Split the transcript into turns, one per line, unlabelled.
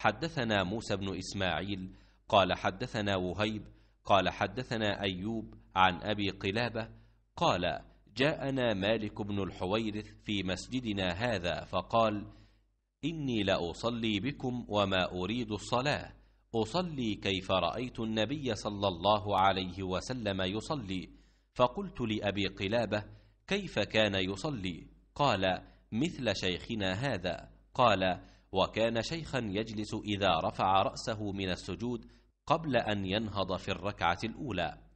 حدثنا موسى بن إسماعيل
قال حدثنا وهيب قال حدثنا أيوب عن أبي قلابة قال جاءنا مالك بن الحويرث في مسجدنا هذا فقال إني لأصلي بكم وما أريد الصلاة أصلي كيف رأيت النبي صلى الله عليه وسلم يصلي فقلت لأبي قلابة كيف كان يصلي قال مثل شيخنا هذا قال وكان شيخا يجلس إذا رفع رأسه من
السجود قبل أن ينهض في الركعة الأولى